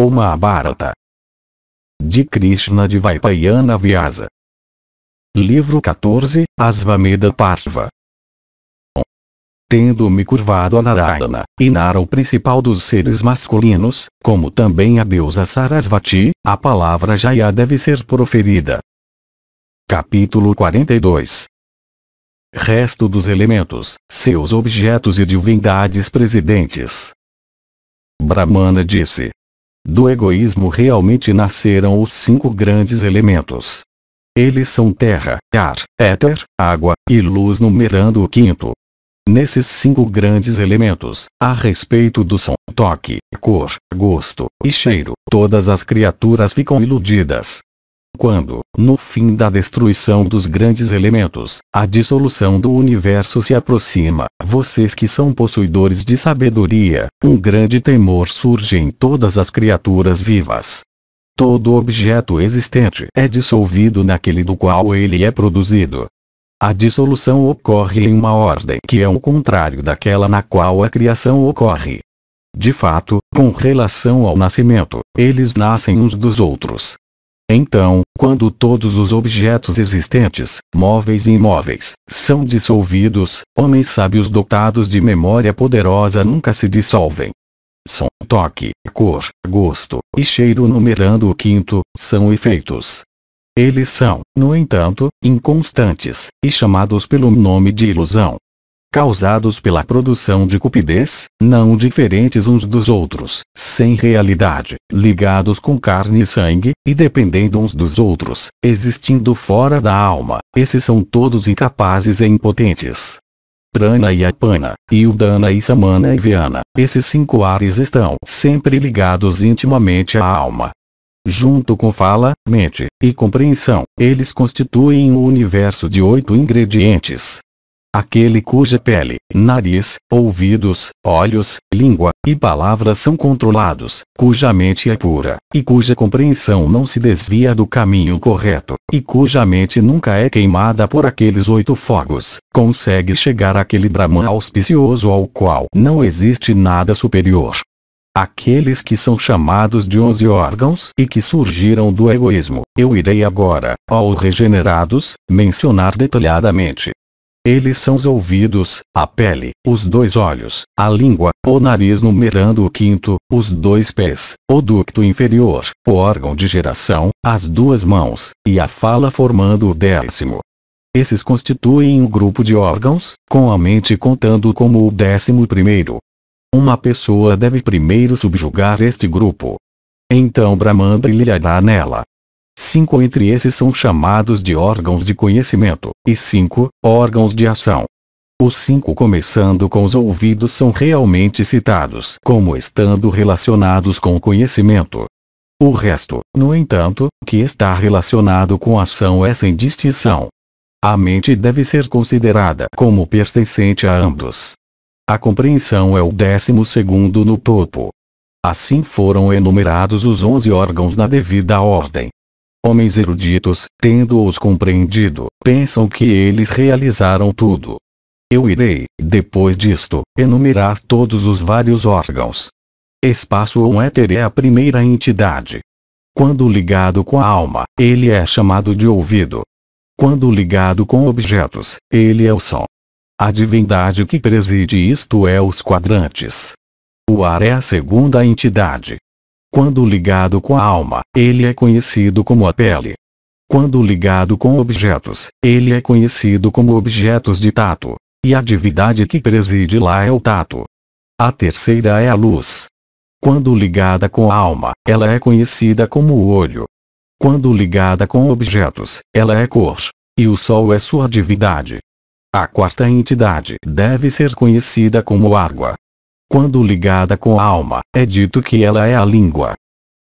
O Mahabharata. De Krishna de Vaipayana Vyasa. Livro 14, Asvameda Parva. Tendo-me curvado a Narayana, Inara o principal dos seres masculinos, como também a deusa Sarasvati, a palavra Jaya deve ser proferida. Capítulo 42 Resto dos elementos, seus objetos e divindades presidentes. Brahmana disse, do egoísmo realmente nasceram os cinco grandes elementos. Eles são terra, ar, éter, água e luz, numerando o quinto. Nesses cinco grandes elementos, a respeito do som, toque, cor, gosto e cheiro, todas as criaturas ficam iludidas. Quando, no fim da destruição dos grandes elementos, a dissolução do universo se aproxima, vocês que são possuidores de sabedoria, um grande temor surge em todas as criaturas vivas. Todo objeto existente é dissolvido naquele do qual ele é produzido. A dissolução ocorre em uma ordem que é o contrário daquela na qual a criação ocorre. De fato, com relação ao nascimento, eles nascem uns dos outros, então, quando todos os objetos existentes, móveis e imóveis, são dissolvidos, homens sábios dotados de memória poderosa nunca se dissolvem. Som, toque, cor, gosto e cheiro numerando o quinto, são efeitos. Eles são, no entanto, inconstantes, e chamados pelo nome de ilusão causados pela produção de cupidez, não diferentes uns dos outros, sem realidade, ligados com carne e sangue, e dependendo uns dos outros, existindo fora da alma, esses são todos incapazes e impotentes. Prana e Apana, Yudana e Samana e Viana, esses cinco ares estão sempre ligados intimamente à alma. Junto com fala, mente e compreensão, eles constituem um universo de oito ingredientes, aquele cuja pele, nariz, ouvidos, olhos, língua e palavras são controlados, cuja mente é pura, e cuja compreensão não se desvia do caminho correto, e cuja mente nunca é queimada por aqueles oito fogos, consegue chegar àquele Brahman auspicioso ao qual não existe nada superior. Aqueles que são chamados de onze órgãos e que surgiram do egoísmo, eu irei agora, ao regenerados, mencionar detalhadamente. Eles são os ouvidos, a pele, os dois olhos, a língua, o nariz numerando o quinto, os dois pés, o ducto inferior, o órgão de geração, as duas mãos, e a fala formando o décimo. Esses constituem um grupo de órgãos, com a mente contando como o décimo primeiro. Uma pessoa deve primeiro subjugar este grupo. Então Brahman brilhará nela, Cinco entre esses são chamados de órgãos de conhecimento, e cinco, órgãos de ação. Os cinco começando com os ouvidos são realmente citados como estando relacionados com o conhecimento. O resto, no entanto, que está relacionado com ação é sem distinção. A mente deve ser considerada como pertencente a ambos. A compreensão é o décimo segundo no topo. Assim foram enumerados os onze órgãos na devida ordem. Homens eruditos, tendo-os compreendido, pensam que eles realizaram tudo. Eu irei, depois disto, enumerar todos os vários órgãos. Espaço ou éter é a primeira entidade. Quando ligado com a alma, ele é chamado de ouvido. Quando ligado com objetos, ele é o som. A divindade que preside isto é os quadrantes. O ar é a segunda entidade. Quando ligado com a alma, ele é conhecido como a pele. Quando ligado com objetos, ele é conhecido como objetos de tato. E a divindade que preside lá é o tato. A terceira é a luz. Quando ligada com a alma, ela é conhecida como o olho. Quando ligada com objetos, ela é cor. E o sol é sua divindade. A quarta entidade deve ser conhecida como água, quando ligada com a alma, é dito que ela é a língua.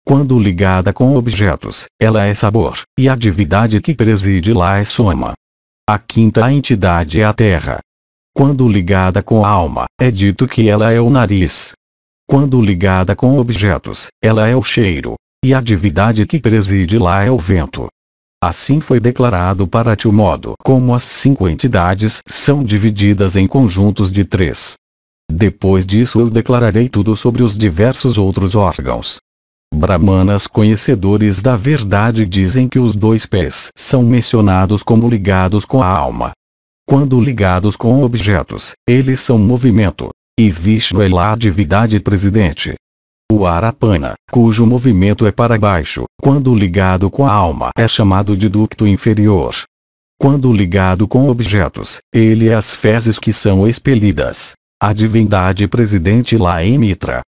Quando ligada com objetos, ela é sabor, e a divindade que preside lá é soma. A quinta entidade é a terra. Quando ligada com a alma, é dito que ela é o nariz. Quando ligada com objetos, ela é o cheiro, e a divindade que preside lá é o vento. Assim foi declarado para ti o modo como as cinco entidades são divididas em conjuntos de três. Depois disso eu declararei tudo sobre os diversos outros órgãos. Brahmanas conhecedores da verdade dizem que os dois pés são mencionados como ligados com a alma. Quando ligados com objetos, eles são movimento. E Vishnu é lá a divindade presidente. O Arapana, cujo movimento é para baixo, quando ligado com a alma é chamado de ducto inferior. Quando ligado com objetos, ele é as fezes que são expelidas a divindade presidente lá em Mitra.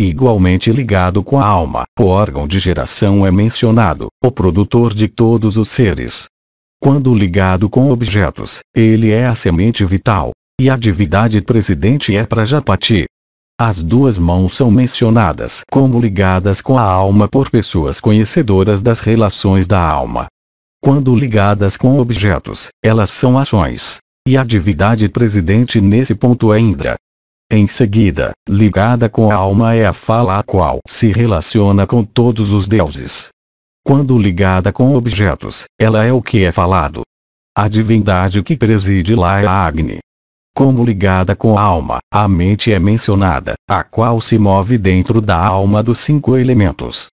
Igualmente ligado com a alma, o órgão de geração é mencionado, o produtor de todos os seres. Quando ligado com objetos, ele é a semente vital, e a divindade presidente é Prajapati. As duas mãos são mencionadas como ligadas com a alma por pessoas conhecedoras das relações da alma. Quando ligadas com objetos, elas são ações, e a divindade presidente nesse ponto é Indra. Em seguida, ligada com a alma é a fala a qual se relaciona com todos os deuses. Quando ligada com objetos, ela é o que é falado. A divindade que preside lá é a Agni. Como ligada com a alma, a mente é mencionada, a qual se move dentro da alma dos cinco elementos.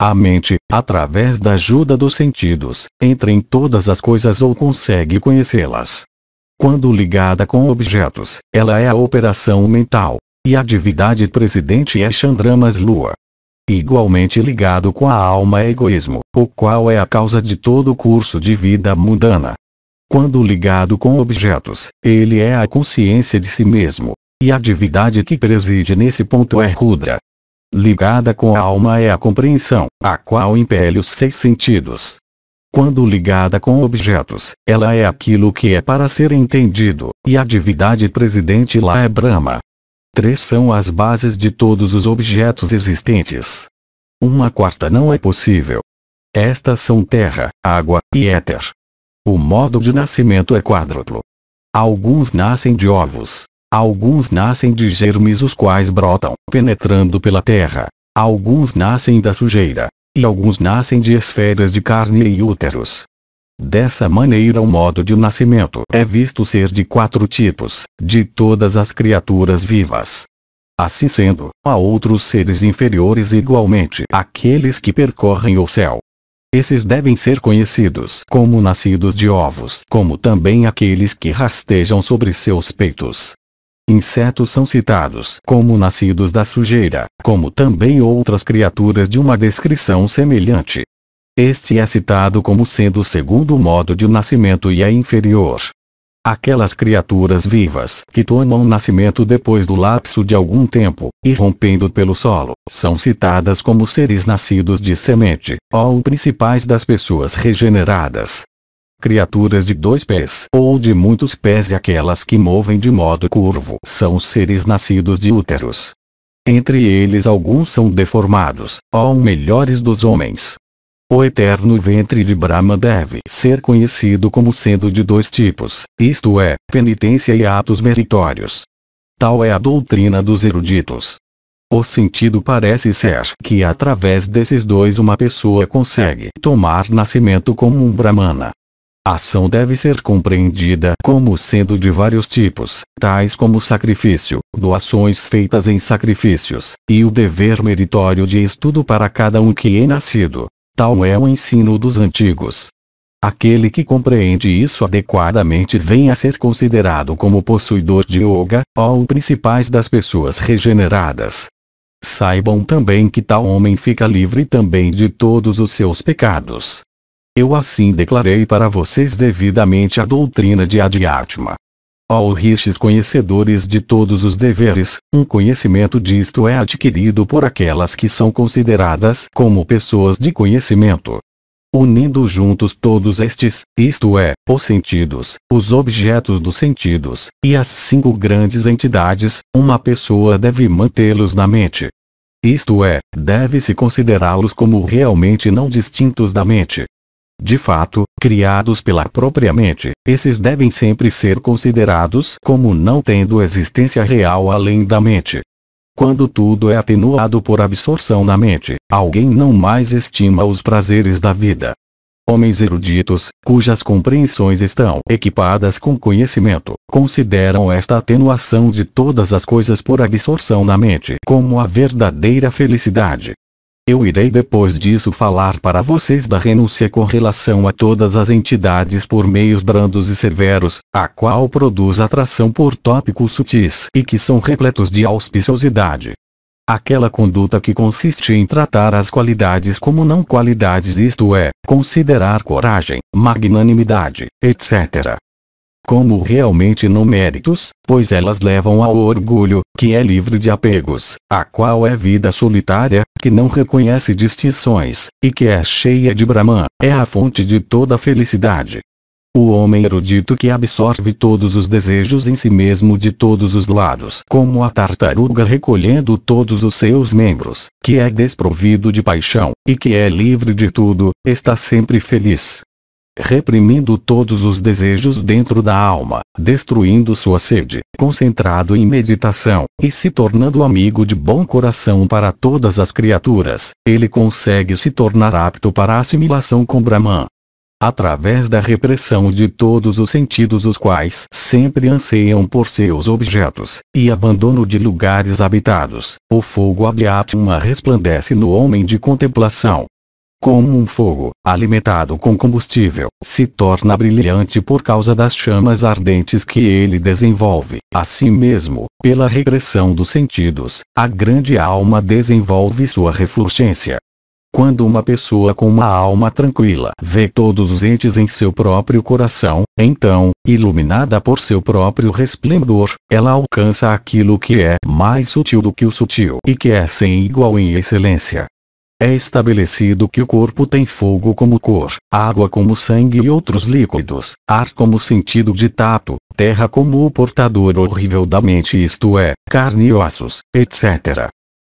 A mente, através da ajuda dos sentidos, entra em todas as coisas ou consegue conhecê-las. Quando ligada com objetos, ela é a operação mental. E a divindade presidente é Chandramas Lua. Igualmente ligado com a alma é egoísmo, o qual é a causa de todo o curso de vida mundana. Quando ligado com objetos, ele é a consciência de si mesmo. E a divindade que preside nesse ponto é Rudra. Ligada com a alma é a compreensão, a qual impele os seis sentidos, quando ligada com objetos, ela é aquilo que é para ser entendido, e a divindade presidente lá é Brahma. Três são as bases de todos os objetos existentes. Uma quarta não é possível. Estas são terra, água e éter. O modo de nascimento é quádruplo. Alguns nascem de ovos. Alguns nascem de germes os quais brotam, penetrando pela terra. Alguns nascem da sujeira, e alguns nascem de esferas de carne e úteros. Dessa maneira o modo de nascimento é visto ser de quatro tipos, de todas as criaturas vivas. Assim sendo, há outros seres inferiores igualmente aqueles que percorrem o céu. Esses devem ser conhecidos como nascidos de ovos, como também aqueles que rastejam sobre seus peitos, Insetos são citados como nascidos da sujeira, como também outras criaturas de uma descrição semelhante. Este é citado como sendo o segundo modo de nascimento e é inferior. Aquelas criaturas vivas que tomam nascimento depois do lapso de algum tempo, e rompendo pelo solo, são citadas como seres nascidos de semente, ou principais das pessoas regeneradas, Criaturas de dois pés ou de muitos pés e aquelas que movem de modo curvo são seres nascidos de úteros. Entre eles alguns são deformados, ou melhores dos homens. O eterno ventre de Brahma deve ser conhecido como sendo de dois tipos, isto é, penitência e atos meritórios. Tal é a doutrina dos eruditos. O sentido parece ser que através desses dois uma pessoa consegue tomar nascimento como um Brahmana, a ação deve ser compreendida como sendo de vários tipos, tais como sacrifício, doações feitas em sacrifícios, e o dever meritório de estudo para cada um que é nascido. Tal é o ensino dos antigos. Aquele que compreende isso adequadamente vem a ser considerado como possuidor de yoga, ou principais das pessoas regeneradas. Saibam também que tal homem fica livre também de todos os seus pecados, eu assim declarei para vocês devidamente a doutrina de Adyatma. Ó rixes conhecedores de todos os deveres, um conhecimento disto é adquirido por aquelas que são consideradas como pessoas de conhecimento. Unindo juntos todos estes, isto é, os sentidos, os objetos dos sentidos, e as cinco grandes entidades, uma pessoa deve mantê-los na mente. Isto é, deve-se considerá-los como realmente não distintos da mente, de fato, criados pela própria mente, esses devem sempre ser considerados como não tendo existência real além da mente. Quando tudo é atenuado por absorção na mente, alguém não mais estima os prazeres da vida. Homens eruditos, cujas compreensões estão equipadas com conhecimento, consideram esta atenuação de todas as coisas por absorção na mente como a verdadeira felicidade. Eu irei depois disso falar para vocês da renúncia com relação a todas as entidades por meios brandos e severos, a qual produz atração por tópicos sutis e que são repletos de auspiciosidade. Aquela conduta que consiste em tratar as qualidades como não qualidades isto é, considerar coragem, magnanimidade, etc como realmente não méritos, pois elas levam ao orgulho, que é livre de apegos, a qual é vida solitária, que não reconhece distinções, e que é cheia de Brahman, é a fonte de toda felicidade. O homem erudito que absorve todos os desejos em si mesmo de todos os lados, como a tartaruga recolhendo todos os seus membros, que é desprovido de paixão, e que é livre de tudo, está sempre feliz reprimindo todos os desejos dentro da alma, destruindo sua sede, concentrado em meditação, e se tornando amigo de bom coração para todas as criaturas, ele consegue se tornar apto para a assimilação com Brahman através da repressão de todos os sentidos os quais sempre anseiam por seus objetos, e abandono de lugares habitados, o fogo Abhyatma resplandece no homem de contemplação, como um fogo, alimentado com combustível, se torna brilhante por causa das chamas ardentes que ele desenvolve. Assim mesmo, pela regressão dos sentidos, a grande alma desenvolve sua refulgência. Quando uma pessoa com uma alma tranquila vê todos os entes em seu próprio coração, então, iluminada por seu próprio resplendor, ela alcança aquilo que é mais sutil do que o sutil e que é sem igual em excelência. É estabelecido que o corpo tem fogo como cor, água como sangue e outros líquidos, ar como sentido de tato, terra como o portador horrível da mente isto é, carne e ossos, etc.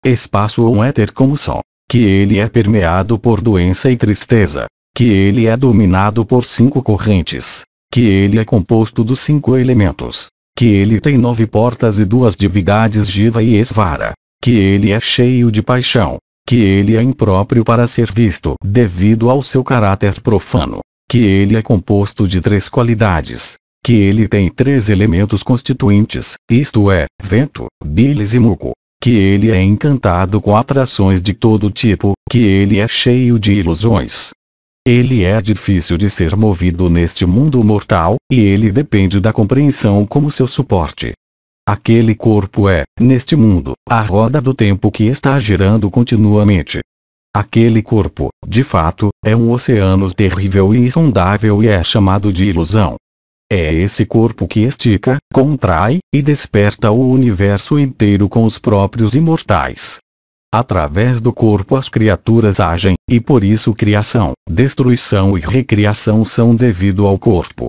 Espaço ou éter como som. Que ele é permeado por doença e tristeza. Que ele é dominado por cinco correntes. Que ele é composto dos cinco elementos. Que ele tem nove portas e duas divindades Jiva e Esvara. Que ele é cheio de paixão que ele é impróprio para ser visto devido ao seu caráter profano, que ele é composto de três qualidades, que ele tem três elementos constituintes, isto é, vento, bilis e muco, que ele é encantado com atrações de todo tipo, que ele é cheio de ilusões. Ele é difícil de ser movido neste mundo mortal, e ele depende da compreensão como seu suporte. Aquele corpo é, neste mundo, a roda do tempo que está girando continuamente. Aquele corpo, de fato, é um oceano terrível e insondável e é chamado de ilusão. É esse corpo que estica, contrai e desperta o universo inteiro com os próprios imortais. Através do corpo as criaturas agem, e por isso criação, destruição e recriação são devido ao corpo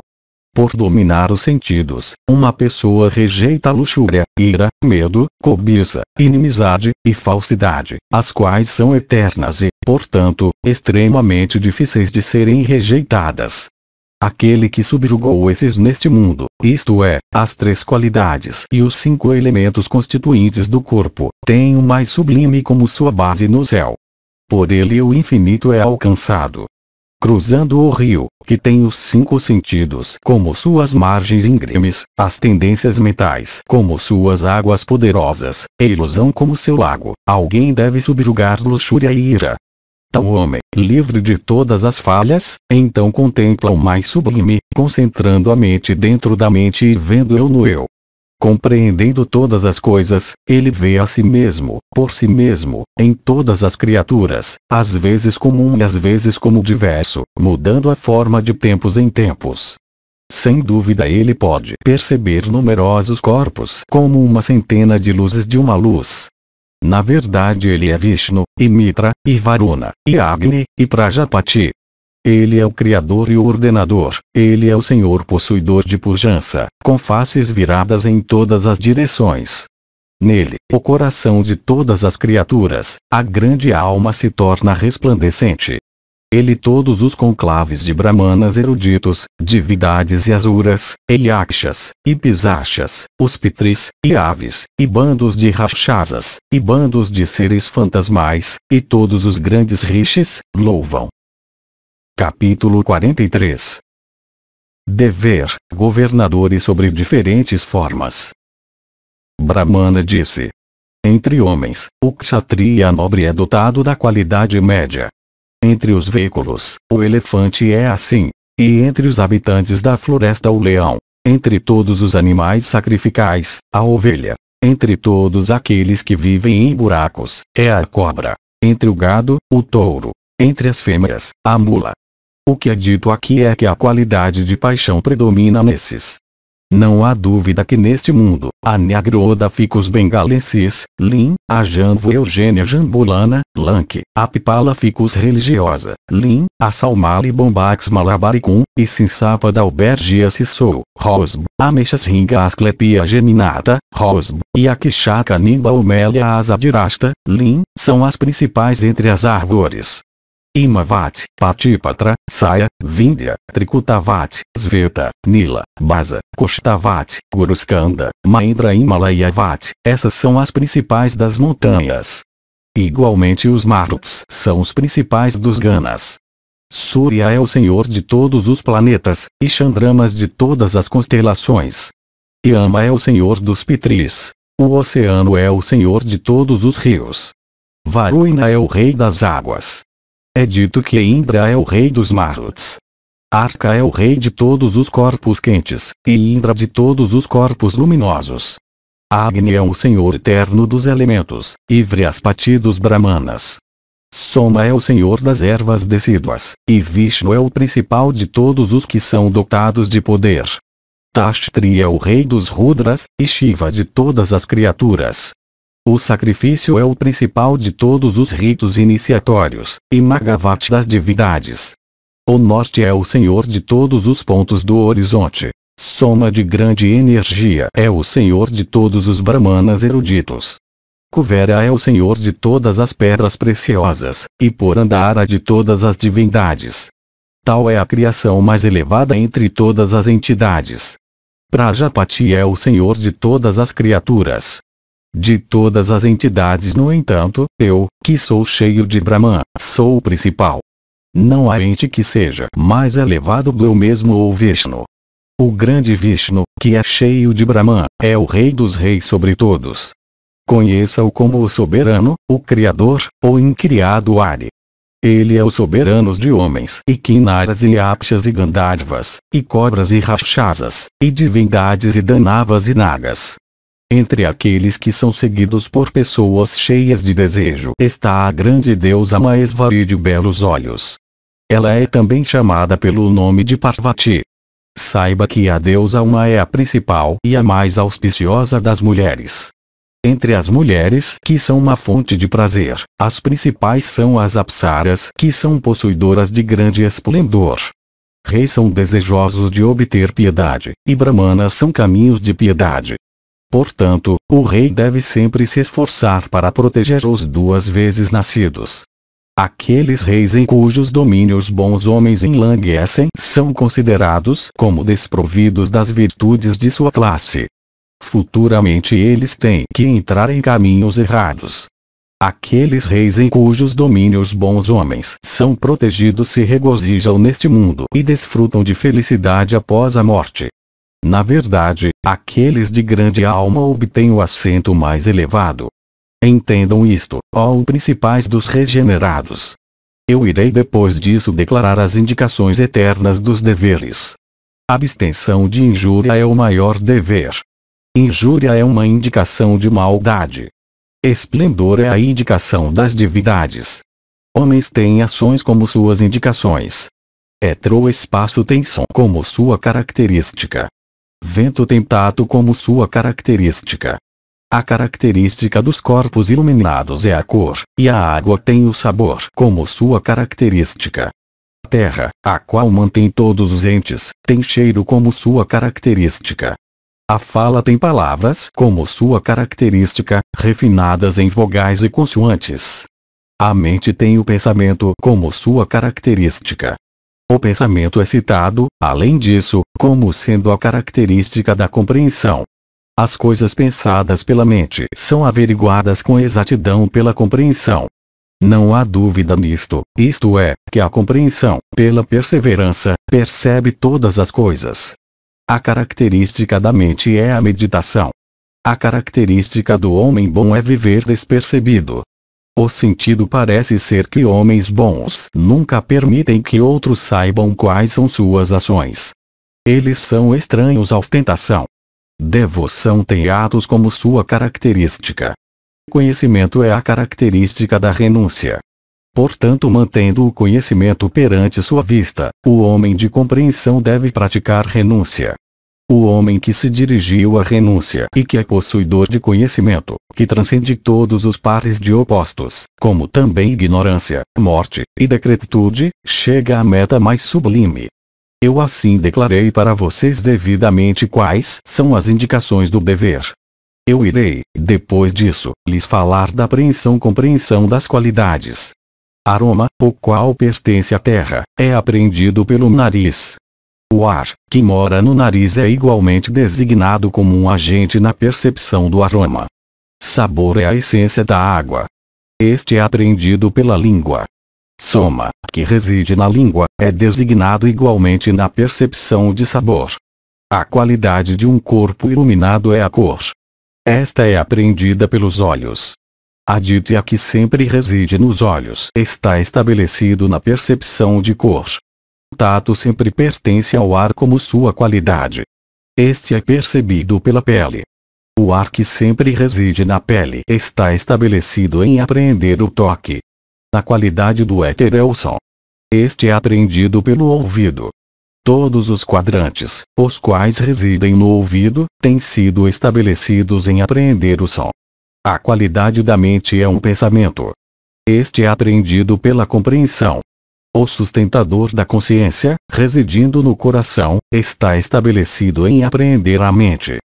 por dominar os sentidos. Uma pessoa rejeita luxúria, ira, medo, cobiça, inimizade, e falsidade, as quais são eternas e, portanto, extremamente difíceis de serem rejeitadas. Aquele que subjugou esses neste mundo, isto é, as três qualidades e os cinco elementos constituintes do corpo, tem o mais sublime como sua base no céu. Por ele o infinito é alcançado, cruzando o rio, que tem os cinco sentidos como suas margens íngremes, as tendências mentais como suas águas poderosas, e ilusão como seu lago, alguém deve subjugar luxúria e ira. Tal homem, livre de todas as falhas, então contempla o mais sublime, concentrando a mente dentro da mente e vendo eu no eu, Compreendendo todas as coisas, ele vê a si mesmo, por si mesmo, em todas as criaturas, às vezes um e às vezes como diverso, mudando a forma de tempos em tempos. Sem dúvida ele pode perceber numerosos corpos como uma centena de luzes de uma luz. Na verdade ele é Vishnu, e Mitra, e Varuna, e Agni, e Prajapati, ele é o Criador e o Ordenador. Ele é o Senhor possuidor de pujança, com faces viradas em todas as direções. Nele, o coração de todas as criaturas, a grande alma se torna resplandecente. Ele todos os conclaves de brahmanas eruditos, divindades e azuras, eliakshas, e pisachas, os pitris, e aves, e bandos de rachasas, e bandos de seres fantasmais, e todos os grandes rishis, louvam, Capítulo 43 Dever, governadores sobre diferentes formas. Brahmana disse. Entre homens, o kshatriya nobre é dotado da qualidade média. Entre os veículos, o elefante é assim. E entre os habitantes da floresta o leão. Entre todos os animais sacrificais, a ovelha. Entre todos aqueles que vivem em buracos, é a cobra. Entre o gado, o touro. Entre as fêmeas, a mula. O que é dito aqui é que a qualidade de paixão predomina nesses. Não há dúvida que neste mundo, a Neagrooda ficus bengalensis, Lin, a Janvo Eugênia jambulana, Lank, a Pipala ficus religiosa, Lin, a salmali bombax malabaricum, e Sinsapa da Albergia Sissou, Rosb, a Mechas ringa asclepia geminata, Rosb, e a Quixaca nimba omélia asadirasta, Lin, são as principais entre as árvores. Imavati, Patipatra, Saya, Vindhya, Trikutavati, Sveta, Nila, Basa, Kostavati, Guruskanda, Maindra e Avati. Essas são as principais das montanhas. Igualmente os Maruts são os principais dos Ganas. Surya é o senhor de todos os planetas, e Chandramas de todas as constelações. Yama é o senhor dos Pitris. O oceano é o senhor de todos os rios. Varuna é o rei das águas. É dito que Indra é o rei dos Maruts. Arca é o rei de todos os corpos quentes, e Indra de todos os corpos luminosos. Agni é o senhor eterno dos elementos, e Vriaspati dos Brahmanas. Soma é o senhor das ervas decíduas, e Vishnu é o principal de todos os que são dotados de poder. Tashtri é o rei dos Rudras, e Shiva de todas as criaturas, o sacrifício é o principal de todos os ritos iniciatórios, e Magavati das divindades. O norte é o senhor de todos os pontos do horizonte. Soma de grande energia é o senhor de todos os brahmanas eruditos. Kuvera é o senhor de todas as pedras preciosas, e Porandara de todas as divindades. Tal é a criação mais elevada entre todas as entidades. Prajapati é o senhor de todas as criaturas, de todas as entidades no entanto, eu, que sou cheio de Brahman, sou o principal. Não há ente que seja mais elevado do eu mesmo ou Vishnu. O grande Vishnu, que é cheio de Brahman, é o rei dos reis sobre todos. Conheça-o como o soberano, o criador, o incriado Ari. Ele é o soberano de homens, e quinaras e apshas e gandharvas, e cobras e rachasas, e divindades e danavas e nagas, entre aqueles que são seguidos por pessoas cheias de desejo está a grande deusa Mahesvari de belos olhos. Ela é também chamada pelo nome de Parvati. Saiba que a deusa Uma é a principal e a mais auspiciosa das mulheres. Entre as mulheres que são uma fonte de prazer, as principais são as apsaras que são possuidoras de grande esplendor. Reis são desejosos de obter piedade, e brahmanas são caminhos de piedade. Portanto, o rei deve sempre se esforçar para proteger os duas vezes nascidos. Aqueles reis em cujos domínios bons homens enlanguescem são considerados como desprovidos das virtudes de sua classe. Futuramente eles têm que entrar em caminhos errados. Aqueles reis em cujos domínios bons homens são protegidos se regozijam neste mundo e desfrutam de felicidade após a morte. Na verdade, aqueles de grande alma obtêm o assento mais elevado. Entendam isto, ó principais dos regenerados. Eu irei depois disso declarar as indicações eternas dos deveres. Abstenção de injúria é o maior dever. Injúria é uma indicação de maldade. Esplendor é a indicação das divindades. Homens têm ações como suas indicações. Hetero espaço tem som como sua característica. Vento tem tato como sua característica. A característica dos corpos iluminados é a cor, e a água tem o sabor como sua característica. A Terra, a qual mantém todos os entes, tem cheiro como sua característica. A fala tem palavras como sua característica, refinadas em vogais e consoantes. A mente tem o pensamento como sua característica. O pensamento é citado, além disso, como sendo a característica da compreensão. As coisas pensadas pela mente são averiguadas com exatidão pela compreensão. Não há dúvida nisto, isto é, que a compreensão, pela perseverança, percebe todas as coisas. A característica da mente é a meditação. A característica do homem bom é viver despercebido, o sentido parece ser que homens bons nunca permitem que outros saibam quais são suas ações. Eles são estranhos à ostentação. Devoção tem atos como sua característica. Conhecimento é a característica da renúncia. Portanto, mantendo o conhecimento perante sua vista, o homem de compreensão deve praticar renúncia o homem que se dirigiu à renúncia e que é possuidor de conhecimento, que transcende todos os pares de opostos, como também ignorância, morte e decrepitude, chega à meta mais sublime. Eu assim declarei para vocês devidamente quais são as indicações do dever. Eu irei, depois disso, lhes falar da apreensão compreensão das qualidades. Aroma, o qual pertence à terra, é apreendido pelo nariz, o ar, que mora no nariz é igualmente designado como um agente na percepção do aroma. Sabor é a essência da água. Este é apreendido pela língua. Soma, que reside na língua, é designado igualmente na percepção de sabor. A qualidade de um corpo iluminado é a cor. Esta é apreendida pelos olhos. A que sempre reside nos olhos está estabelecido na percepção de cor. O tato sempre pertence ao ar como sua qualidade. Este é percebido pela pele. O ar que sempre reside na pele está estabelecido em apreender o toque. A qualidade do éter é o som. Este é apreendido pelo ouvido. Todos os quadrantes, os quais residem no ouvido, têm sido estabelecidos em apreender o som. A qualidade da mente é um pensamento. Este é apreendido pela compreensão, o sustentador da consciência, residindo no coração, está estabelecido em apreender a mente.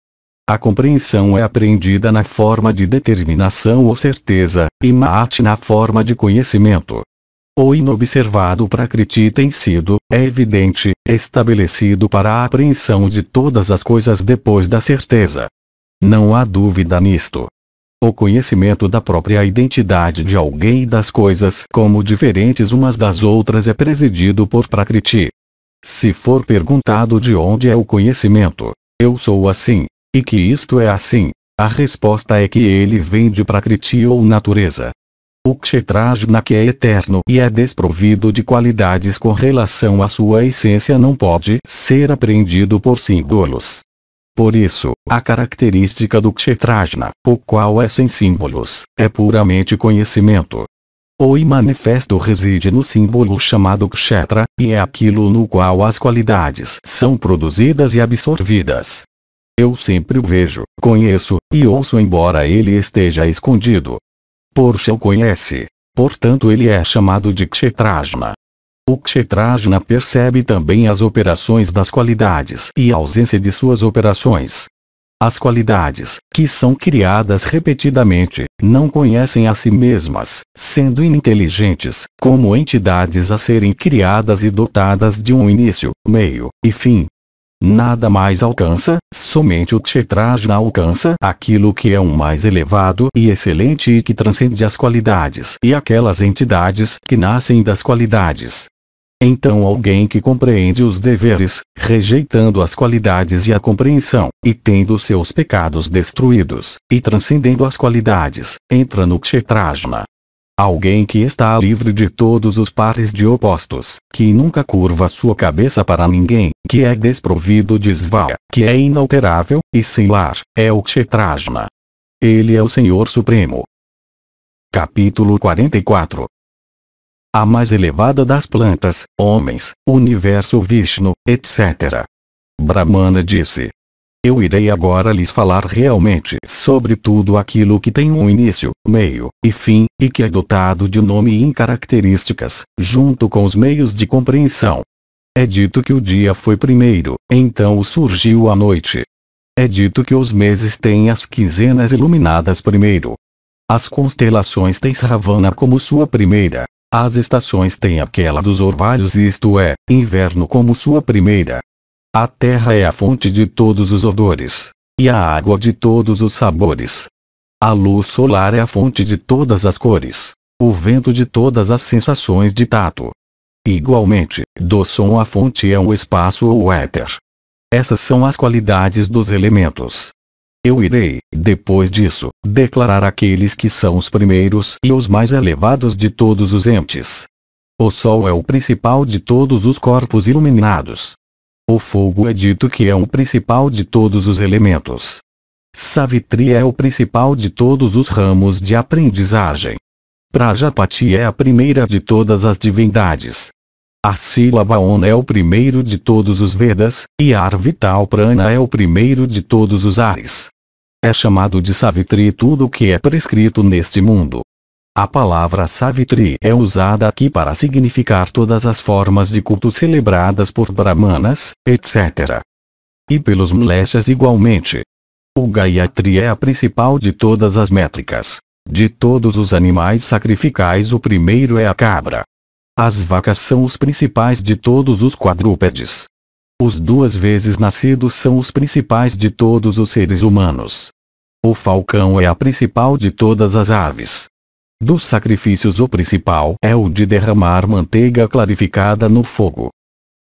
A compreensão é apreendida na forma de determinação ou certeza, e mate na forma de conhecimento. O inobservado Prakriti tem sido, é evidente, estabelecido para a apreensão de todas as coisas depois da certeza. Não há dúvida nisto. O conhecimento da própria identidade de alguém e das coisas como diferentes umas das outras é presidido por Prakriti. Se for perguntado de onde é o conhecimento, eu sou assim, e que isto é assim, a resposta é que ele vem de Prakriti ou natureza. O Kshetrajna que é eterno e é desprovido de qualidades com relação à sua essência não pode ser apreendido por símbolos. Por isso, a característica do Kshetrajna, o qual é sem símbolos, é puramente conhecimento. O imanifesto manifesto reside no símbolo chamado Kshetra, e é aquilo no qual as qualidades são produzidas e absorvidas. Eu sempre o vejo, conheço, e ouço embora ele esteja escondido. Porsche o conhece. Portanto ele é chamado de Kshetrajna. O Kshetrajna percebe também as operações das qualidades e a ausência de suas operações. As qualidades, que são criadas repetidamente, não conhecem a si mesmas, sendo ininteligentes, como entidades a serem criadas e dotadas de um início, meio e fim. Nada mais alcança, somente o Kshetrajna alcança aquilo que é um mais elevado e excelente e que transcende as qualidades e aquelas entidades que nascem das qualidades. Então alguém que compreende os deveres, rejeitando as qualidades e a compreensão, e tendo seus pecados destruídos, e transcendendo as qualidades, entra no Kshetrajna. Alguém que está livre de todos os pares de opostos, que nunca curva sua cabeça para ninguém, que é desprovido de svaya, que é inalterável, e sem lar, é o Kshetrajna. Ele é o Senhor Supremo. Capítulo 44 a mais elevada das plantas, homens, universo Vishnu, etc. Brahmana disse. Eu irei agora lhes falar realmente sobre tudo aquilo que tem um início, meio e fim, e que é dotado de nome e características, junto com os meios de compreensão. É dito que o dia foi primeiro, então surgiu a noite. É dito que os meses têm as quinzenas iluminadas primeiro. As constelações têm Sravana como sua primeira, as estações têm aquela dos orvalhos isto é, inverno como sua primeira. A terra é a fonte de todos os odores. E a água de todos os sabores. A luz solar é a fonte de todas as cores. O vento de todas as sensações de tato. Igualmente, do som a fonte é o espaço ou o éter. Essas são as qualidades dos elementos. Eu irei, depois disso, declarar aqueles que são os primeiros e os mais elevados de todos os entes. O Sol é o principal de todos os corpos iluminados. O fogo é dito que é o principal de todos os elementos. Savitri é o principal de todos os ramos de aprendizagem. Prajapati é a primeira de todas as divindades. A sílaba on é o primeiro de todos os Vedas, e ar vital prana é o primeiro de todos os ares. É chamado de Savitri tudo o que é prescrito neste mundo. A palavra Savitri é usada aqui para significar todas as formas de culto celebradas por brahmanas, etc. E pelos mlechas igualmente. O Gayatri é a principal de todas as métricas. De todos os animais sacrificais o primeiro é a cabra. As vacas são os principais de todos os quadrúpedes. Os duas vezes nascidos são os principais de todos os seres humanos. O falcão é a principal de todas as aves. Dos sacrifícios o principal é o de derramar manteiga clarificada no fogo.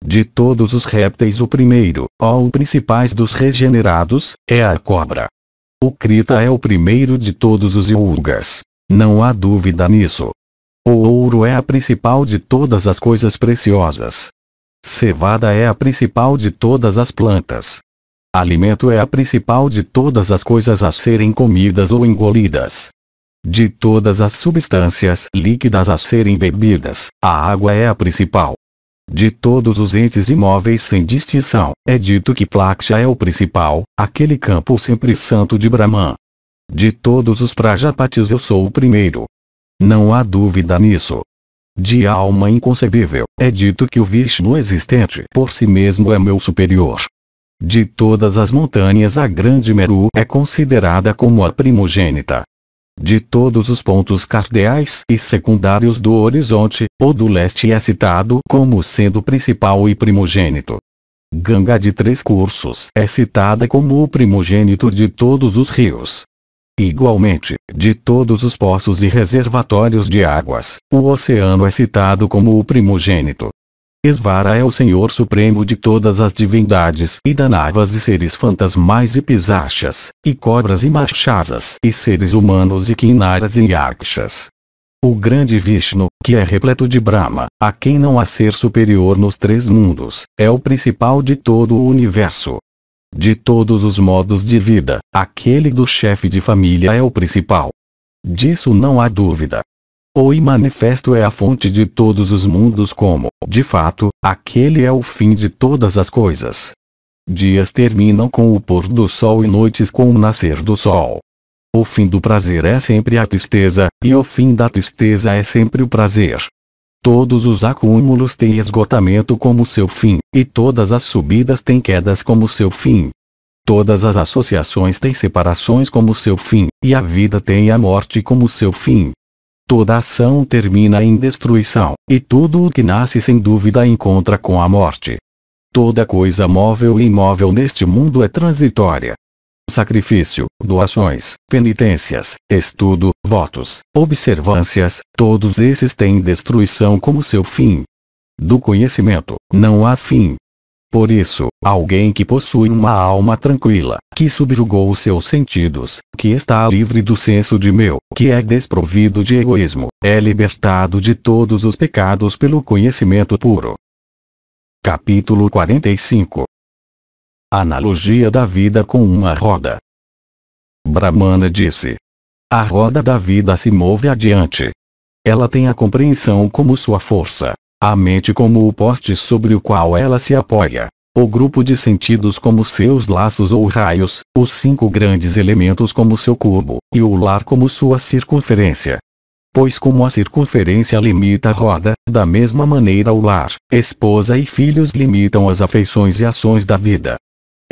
De todos os répteis o primeiro, ó o principais dos regenerados, é a cobra. O Krita é o primeiro de todos os Yulgas. Não há dúvida nisso. O ouro é a principal de todas as coisas preciosas. Cevada é a principal de todas as plantas. Alimento é a principal de todas as coisas a serem comidas ou engolidas. De todas as substâncias líquidas a serem bebidas, a água é a principal. De todos os entes imóveis sem distinção, é dito que Plaksha é o principal, aquele campo sempre santo de Brahman. De todos os Prajapatis eu sou o primeiro, não há dúvida nisso. De alma inconcebível, é dito que o Vishnu existente por si mesmo é meu superior. De todas as montanhas a grande Meru é considerada como a primogênita. De todos os pontos cardeais e secundários do horizonte, o do leste é citado como sendo principal e primogênito. Ganga de três cursos é citada como o primogênito de todos os rios, Igualmente, de todos os poços e reservatórios de águas, o oceano é citado como o primogênito. Esvara é o senhor supremo de todas as divindades e danavas e seres fantasmais e pisachas, e cobras e machasas e seres humanos e quinaras e yakshas. O grande Vishnu, que é repleto de Brahma, a quem não há ser superior nos três mundos, é o principal de todo o universo, de todos os modos de vida, aquele do chefe de família é o principal. Disso não há dúvida. O manifesto é a fonte de todos os mundos como, de fato, aquele é o fim de todas as coisas. Dias terminam com o pôr do sol e noites com o nascer do sol. O fim do prazer é sempre a tristeza, e o fim da tristeza é sempre o prazer. Todos os acúmulos têm esgotamento como seu fim, e todas as subidas têm quedas como seu fim. Todas as associações têm separações como seu fim, e a vida tem a morte como seu fim. Toda ação termina em destruição, e tudo o que nasce sem dúvida encontra com a morte. Toda coisa móvel e imóvel neste mundo é transitória, sacrifício, doações, penitências, estudo, votos, observâncias, todos esses têm destruição como seu fim. Do conhecimento, não há fim. Por isso, alguém que possui uma alma tranquila, que subjugou os seus sentidos, que está livre do senso de meu, que é desprovido de egoísmo, é libertado de todos os pecados pelo conhecimento puro. Capítulo 45 Analogia da vida com uma roda. Brahmana disse. A roda da vida se move adiante. Ela tem a compreensão como sua força, a mente como o poste sobre o qual ela se apoia, o grupo de sentidos como seus laços ou raios, os cinco grandes elementos como seu cubo, e o lar como sua circunferência. Pois como a circunferência limita a roda, da mesma maneira o lar, esposa e filhos limitam as afeições e ações da vida.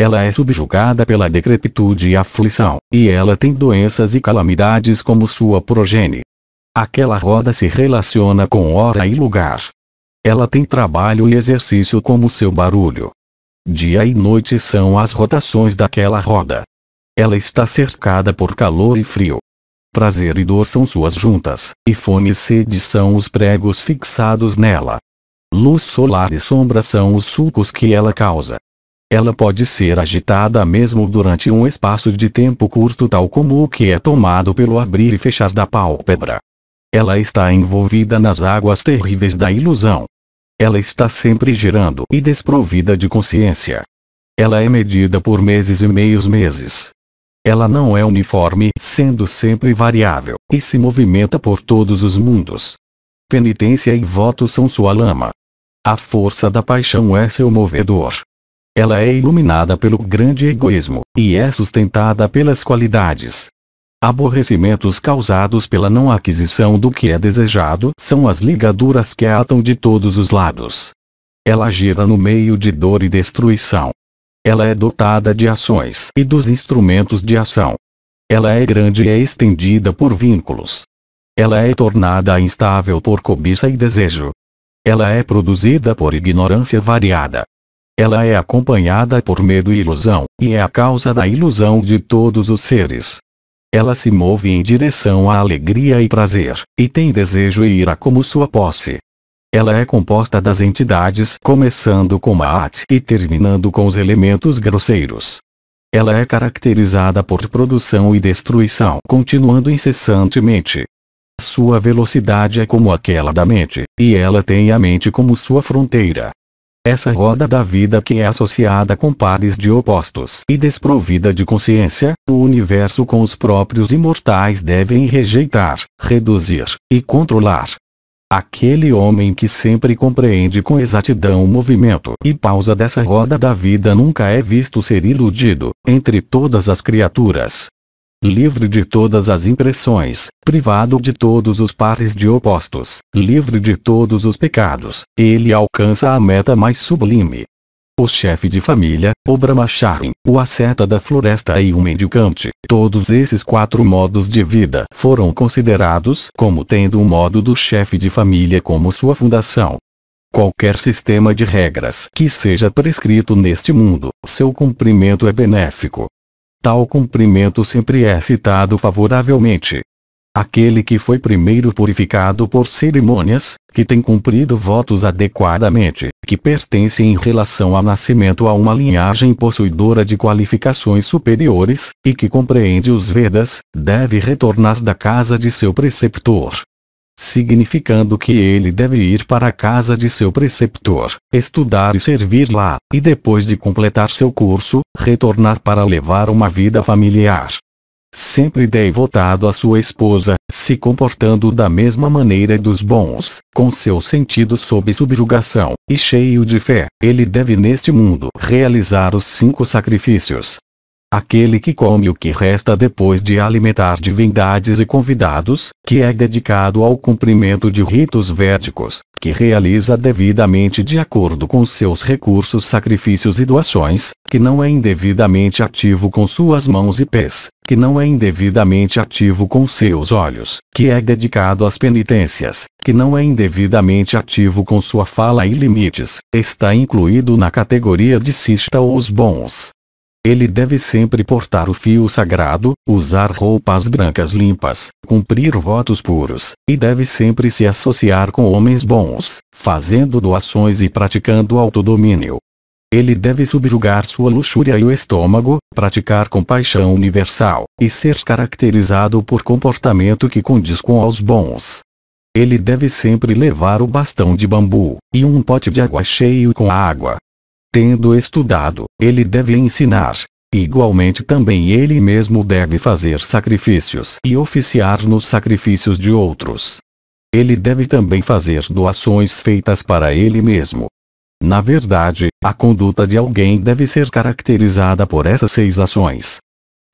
Ela é subjugada pela decrepitude e aflição, e ela tem doenças e calamidades como sua progenie. Aquela roda se relaciona com hora e lugar. Ela tem trabalho e exercício como seu barulho. Dia e noite são as rotações daquela roda. Ela está cercada por calor e frio. Prazer e dor são suas juntas, e fome e sede são os pregos fixados nela. Luz solar e sombra são os sulcos que ela causa. Ela pode ser agitada mesmo durante um espaço de tempo curto tal como o que é tomado pelo abrir e fechar da pálpebra. Ela está envolvida nas águas terríveis da ilusão. Ela está sempre girando e desprovida de consciência. Ela é medida por meses e meios meses. Ela não é uniforme, sendo sempre variável, e se movimenta por todos os mundos. Penitência e voto são sua lama. A força da paixão é seu movedor. Ela é iluminada pelo grande egoísmo, e é sustentada pelas qualidades. Aborrecimentos causados pela não aquisição do que é desejado são as ligaduras que atam de todos os lados. Ela gira no meio de dor e destruição. Ela é dotada de ações e dos instrumentos de ação. Ela é grande e é estendida por vínculos. Ela é tornada instável por cobiça e desejo. Ela é produzida por ignorância variada. Ela é acompanhada por medo e ilusão, e é a causa da ilusão de todos os seres. Ela se move em direção à alegria e prazer, e tem desejo e ira como sua posse. Ela é composta das entidades começando com a e terminando com os elementos grosseiros. Ela é caracterizada por produção e destruição continuando incessantemente. Sua velocidade é como aquela da mente, e ela tem a mente como sua fronteira. Essa roda da vida que é associada com pares de opostos e desprovida de consciência, o universo com os próprios imortais devem rejeitar, reduzir e controlar. Aquele homem que sempre compreende com exatidão o movimento e pausa dessa roda da vida nunca é visto ser iludido, entre todas as criaturas, livre de todas as impressões, privado de todos os pares de opostos, livre de todos os pecados, ele alcança a meta mais sublime. O chefe de família, o brahmachari, o asceta da floresta e o mendicante, todos esses quatro modos de vida foram considerados como tendo o modo do chefe de família como sua fundação. Qualquer sistema de regras que seja prescrito neste mundo, seu cumprimento é benéfico, Tal cumprimento sempre é citado favoravelmente. Aquele que foi primeiro purificado por cerimônias, que tem cumprido votos adequadamente, que pertence em relação ao nascimento a uma linhagem possuidora de qualificações superiores, e que compreende os Vedas, deve retornar da casa de seu preceptor, significando que ele deve ir para a casa de seu preceptor, estudar e servir lá, e depois de completar seu curso, retornar para levar uma vida familiar. Sempre devotado à sua esposa, se comportando da mesma maneira dos bons, com seu sentido sob subjugação, e cheio de fé, ele deve neste mundo realizar os cinco sacrifícios, aquele que come o que resta depois de alimentar divindades e convidados, que é dedicado ao cumprimento de ritos védicos, que realiza devidamente de acordo com seus recursos sacrifícios e doações, que não é indevidamente ativo com suas mãos e pés, que não é indevidamente ativo com seus olhos, que é dedicado às penitências, que não é indevidamente ativo com sua fala e limites, está incluído na categoria de cista ou os bons. Ele deve sempre portar o fio sagrado, usar roupas brancas limpas, cumprir votos puros, e deve sempre se associar com homens bons, fazendo doações e praticando autodomínio. Ele deve subjugar sua luxúria e o estômago, praticar compaixão universal, e ser caracterizado por comportamento que condiz com aos bons. Ele deve sempre levar o bastão de bambu, e um pote de água cheio com água, Tendo estudado, ele deve ensinar. Igualmente também ele mesmo deve fazer sacrifícios e oficiar nos sacrifícios de outros. Ele deve também fazer doações feitas para ele mesmo. Na verdade, a conduta de alguém deve ser caracterizada por essas seis ações.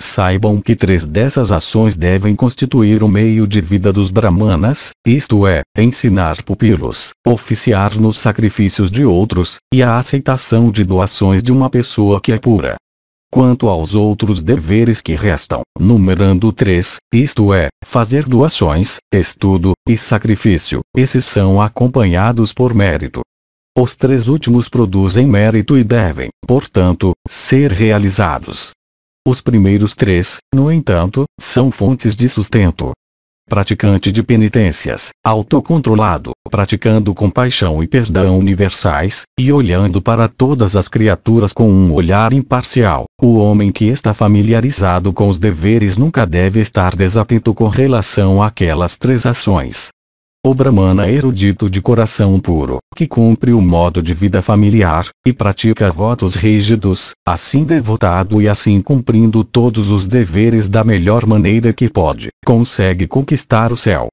Saibam que três dessas ações devem constituir o meio de vida dos brahmanas, isto é, ensinar pupilos, oficiar nos sacrifícios de outros, e a aceitação de doações de uma pessoa que é pura. Quanto aos outros deveres que restam, numerando três, isto é, fazer doações, estudo, e sacrifício, esses são acompanhados por mérito. Os três últimos produzem mérito e devem, portanto, ser realizados. Os primeiros três, no entanto, são fontes de sustento. Praticante de penitências, autocontrolado, praticando compaixão e perdão universais, e olhando para todas as criaturas com um olhar imparcial, o homem que está familiarizado com os deveres nunca deve estar desatento com relação àquelas três ações. O Brahmana erudito de coração puro, que cumpre o modo de vida familiar, e pratica votos rígidos, assim devotado e assim cumprindo todos os deveres da melhor maneira que pode, consegue conquistar o céu.